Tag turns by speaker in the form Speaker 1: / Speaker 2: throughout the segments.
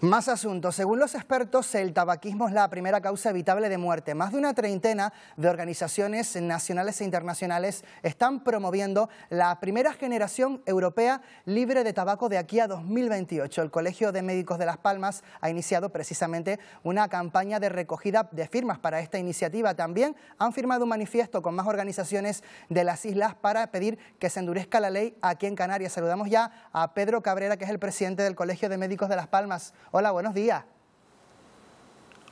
Speaker 1: Más asuntos. Según los expertos, el tabaquismo es la primera causa evitable de muerte. Más de una treintena de organizaciones nacionales e internacionales están promoviendo la primera generación europea libre de tabaco de aquí a 2028. El Colegio de Médicos de Las Palmas ha iniciado precisamente una campaña de recogida de firmas para esta iniciativa. También han firmado un manifiesto con más organizaciones de las islas para pedir que se endurezca la ley aquí en Canarias. Saludamos ya a Pedro Cabrera, que es el presidente del Colegio de Médicos de Las Palmas. Hola, buenos días.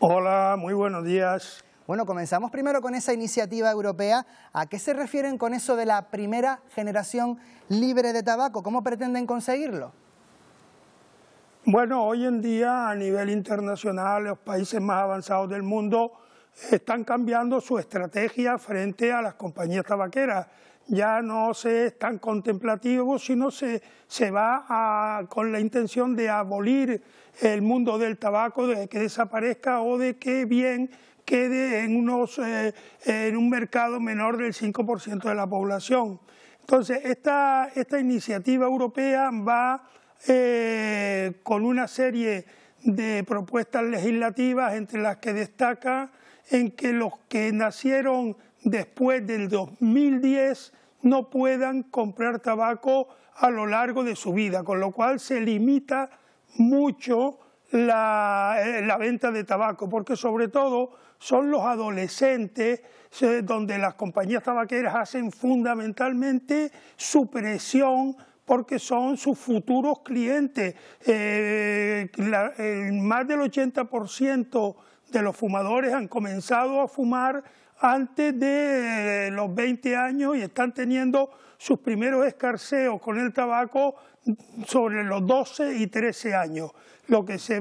Speaker 1: Hola, muy buenos días. Bueno, comenzamos primero con esa iniciativa europea. ¿A qué se refieren con eso de la primera generación libre de tabaco? ¿Cómo pretenden conseguirlo?
Speaker 2: Bueno, hoy en día a nivel internacional los países más avanzados del mundo están cambiando su estrategia frente a las compañías tabaqueras ya no se es tan contemplativo, sino se, se va con la intención de abolir el mundo del tabaco, de que desaparezca o de que bien quede en, unos, eh, en un mercado menor del 5% de la población. Entonces, esta, esta iniciativa europea va eh, con una serie de propuestas legislativas, entre las que destaca en que los que nacieron después del 2010 no puedan comprar tabaco a lo largo de su vida, con lo cual se limita mucho la, eh, venta de tabaco, porque sobre todo son los adolescentes eh, donde las compañías tabaqueras hacen fundamentalmente su presión porque son sus futuros clientes. Eh, más del 80% de los fumadores han comenzado a fumar antes de los 20 años y están teniendo sus primeros escarceos con el tabaco sobre los 12 y 13 años. Lo que se,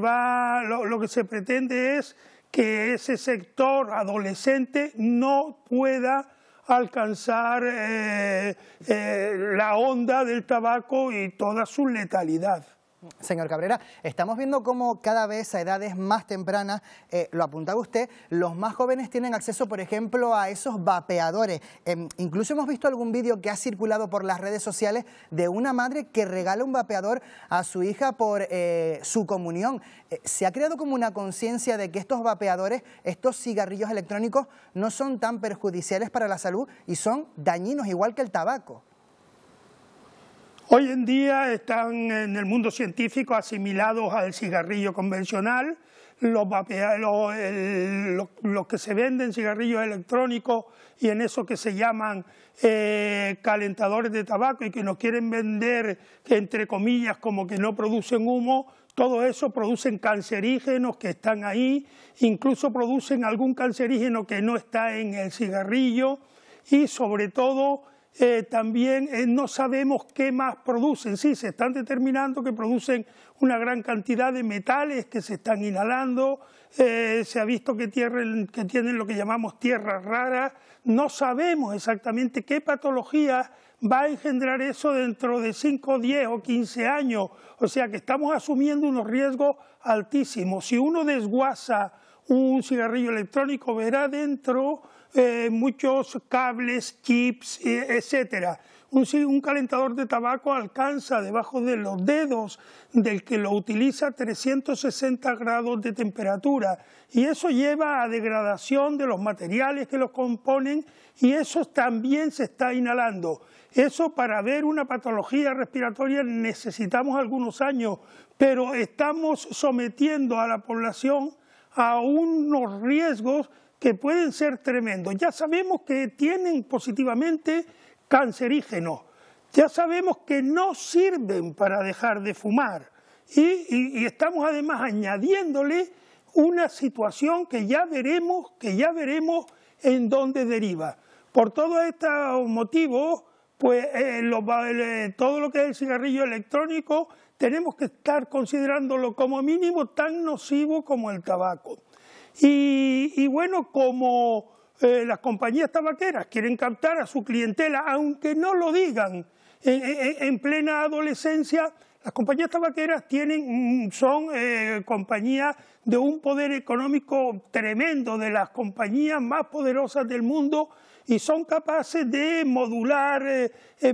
Speaker 2: pretende es que ese sector adolescente no pueda alcanzar eh, eh,
Speaker 1: la onda del tabaco y toda su letalidad. Señor Cabrera, estamos viendo cómo cada vez a edades más tempranas, eh, lo apuntaba usted, los más jóvenes tienen acceso, por ejemplo, a esos vapeadores. Em, incluso hemos visto algún vídeo que ha circulado por las redes sociales de una madre que regala un vapeador a su hija por eh, su comunión. Eh, se ha creado como una conciencia de que estos vapeadores, estos cigarrillos electrónicos, no son tan perjudiciales para la salud y son dañinos, igual que el tabaco.
Speaker 2: Hoy en día están en el mundo científico asimilados al cigarrillo convencional, los, que se venden cigarrillos electrónicos y en eso que se llaman eh, calentadores de tabaco y que nos quieren vender, entre comillas, como que no producen humo, todo eso producen cancerígenos que están ahí, incluso producen algún cancerígeno que no está en el cigarrillo y sobre todo eh, también eh, no sabemos qué más producen. Sí, se están determinando que producen una gran cantidad de metales que se están inhalando, eh, se ha visto que, tienen lo que llamamos tierras raras, no sabemos exactamente qué patología va a engendrar eso dentro de 5, 10 o 15 años, o sea que estamos asumiendo unos riesgos altísimos. Si uno desguaza un cigarrillo electrónico verá dentro eh, muchos cables, chips, eh, etcétera. Un, un, calentador de tabaco alcanza debajo de los dedos del que lo utiliza 360 grados de temperatura y eso lleva a degradación de los materiales que los componen y eso también se está inhalando. Eso para ver una patología respiratoria necesitamos algunos años, pero estamos sometiendo a la población a unos riesgos que pueden ser tremendos. Ya sabemos que tienen positivamente cancerígenos, ya sabemos que no sirven para dejar de fumar y, estamos además añadiéndole una situación que ya veremos, que ya veremos en dónde deriva. Por todos estos motivos, pues eh, eh, todo lo que es el cigarrillo electrónico tenemos que estar considerándolo como mínimo tan nocivo como el tabaco. Y, bueno, como eh, las compañías tabaqueras quieren captar a su clientela, aunque no lo digan, eh, eh, en, plena adolescencia, las compañías tabaqueras tienen, mm, son compañías de un poder económico tremendo, de las compañías más poderosas del mundo, y son capaces de modular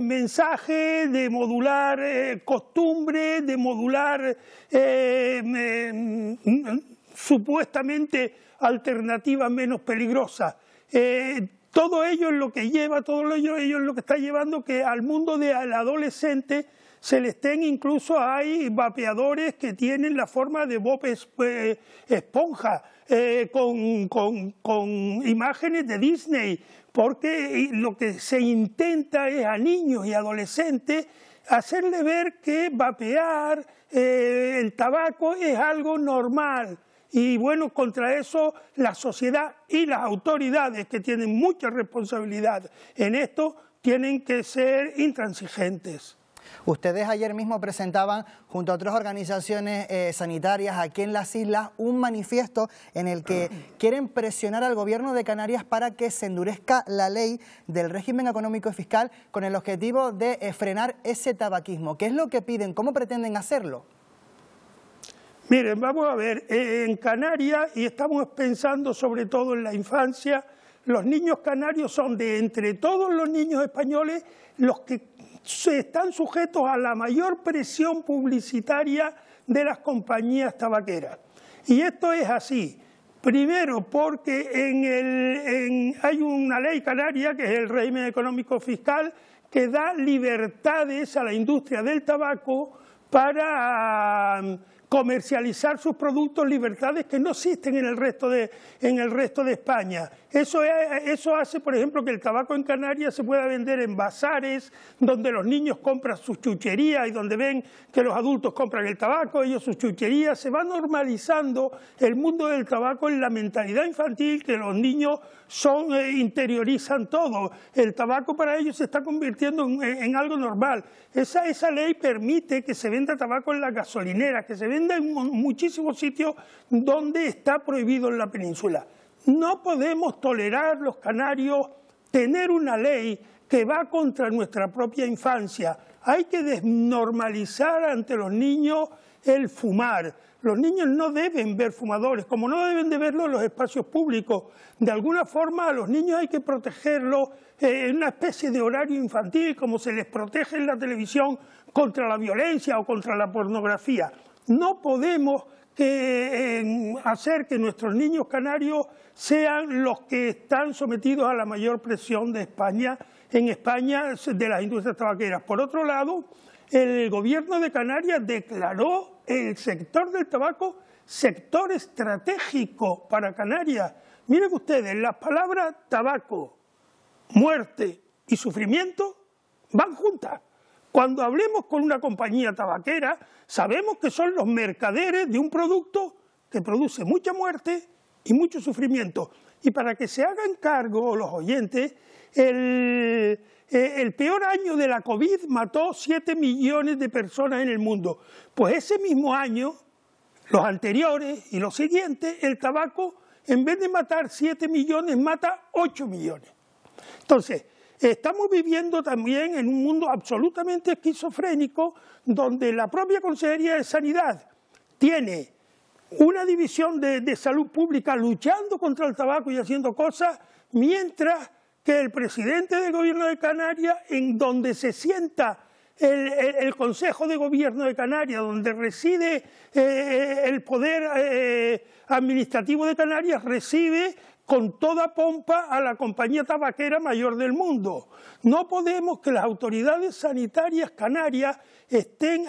Speaker 2: mensaje, de modular costumbres, costumbre, de modular mm, mm, supuestamente alternativa menos peligrosas. Eh, todo ello es lo que lleva, todo ello, es lo que está llevando que al mundo del adolescente se le estén, incluso hay vapeadores que tienen la forma de Bob eh, Esponja, eh, con, imágenes de Disney, porque lo que se intenta es a niños y adolescentes hacerle ver que vapear el tabaco es algo normal, y bueno, contra eso la sociedad y las autoridades que tienen mucha responsabilidad en esto tienen que ser
Speaker 1: intransigentes. Ustedes ayer mismo presentaban junto a otras organizaciones eh, sanitarias aquí en las islas un manifiesto en el que ah. quieren presionar al gobierno de Canarias para que se endurezca la ley del régimen económico y fiscal con el objetivo de eh, frenar ese tabaquismo. ¿Qué es lo que piden? ¿Cómo pretenden hacerlo?
Speaker 2: Miren, vamos a ver, eh, en Canarias, y estamos pensando sobre todo en la infancia, los niños canarios son de entre todos los niños españoles los que están sujetos a la mayor presión publicitaria de las compañías tabaqueras. Y esto es así. Primero, porque hay una ley canaria, que es el régimen económico fiscal, que da libertades a la industria del tabaco para comercializar sus productos libertades que no existen en el resto de, en el resto de España eso, hace, por ejemplo, que el tabaco en Canarias se pueda vender en bazares, donde los niños compran sus chucherías y donde ven que los adultos compran el tabaco, ellos sus chucherías. Se va normalizando el mundo del tabaco en la mentalidad infantil que los niños son, eh, interiorizan todo. El tabaco para ellos se está convirtiendo en, algo normal. Esa, esa ley permite que se venda tabaco en las gasolineras, que se venda en muchísimos sitios donde está prohibido en la península. No podemos tolerar los canarios tener una ley que va contra nuestra propia infancia. Hay que desnormalizar ante los niños el fumar. Los niños no deben ver fumadores, como no deben de verlo en los espacios públicos. De alguna forma a los niños hay que protegerlos eh, en una especie de horario infantil, como se les protege en la televisión contra la violencia o contra la pornografía. No podemos eh, en hacer que nuestros niños canarios sean los que están sometidos a la mayor presión de España, en España de las industrias tabaqueras. Por otro lado, el gobierno de Canarias declaró el sector del tabaco sector estratégico para Canarias. Miren ustedes, las palabras tabaco, muerte y sufrimiento van juntas. Cuando hablemos con una compañía tabaquera, sabemos que son los mercaderes de un producto que produce mucha muerte y mucho sufrimiento. Y para que se hagan cargo los oyentes, el, eh, peor año de la COVID mató 7 millones de personas en el mundo. Pues ese mismo año, los anteriores y los siguientes, el tabaco, en vez de matar 7 millones, mata 8 millones. Entonces, Estamos viviendo también en un mundo absolutamente esquizofrénico donde la propia Consejería de Sanidad tiene una división de, salud pública luchando contra el tabaco y haciendo cosas, mientras que el presidente del gobierno de Canarias, en donde se sienta el, Consejo de Gobierno de Canarias, donde reside eh, eh, el poder eh, administrativo de Canarias, recibe con toda pompa a la compañía tabaquera mayor del mundo. No podemos que las autoridades sanitarias canarias estén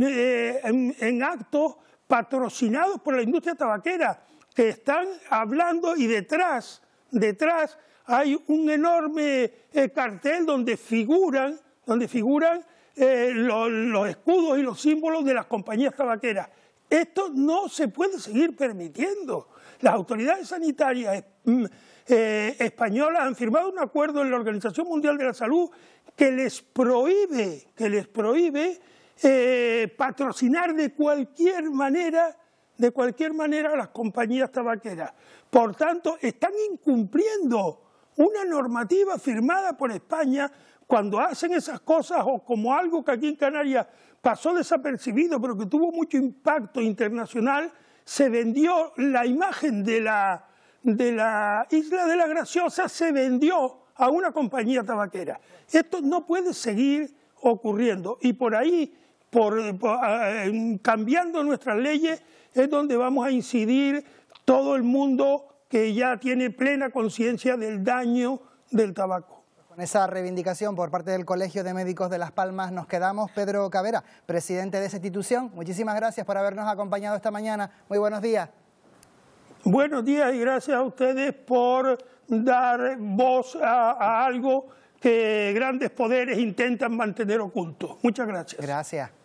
Speaker 2: eh, en, actos patrocinados por la industria tabaquera, que están hablando y detrás, detrás hay un enorme eh, cartel donde figuran, donde figuran eh, los escudos y los símbolos de las compañías tabaqueras. Esto no se puede seguir permitiendo. Las autoridades sanitarias eh, mm, eh, españolas han firmado un acuerdo en la Organización Mundial de la Salud que les prohíbe, que les prohíbe eh, patrocinar de cualquier manera de cualquier manera a las compañías tabaqueras. Por tanto, están incumpliendo una normativa firmada por España cuando hacen esas cosas o como algo que aquí en Canarias pasó desapercibido pero que tuvo mucho impacto internacional, se vendió la imagen de la, de la isla de la Graciosa, se vendió a una compañía tabaquera. Esto no puede seguir ocurriendo y por ahí, por, ah, cambiando nuestras leyes, es donde vamos a incidir todo el mundo que ya tiene plena conciencia
Speaker 1: del daño del tabaco. Con esa reivindicación por parte del Colegio de Médicos de Las Palmas nos quedamos. Pedro Cavera, presidente de esa institución, muchísimas gracias por habernos acompañado esta mañana. Muy buenos días.
Speaker 2: Buenos días y gracias a ustedes por dar voz a, a algo que grandes poderes intentan mantener oculto. Muchas gracias. Gracias.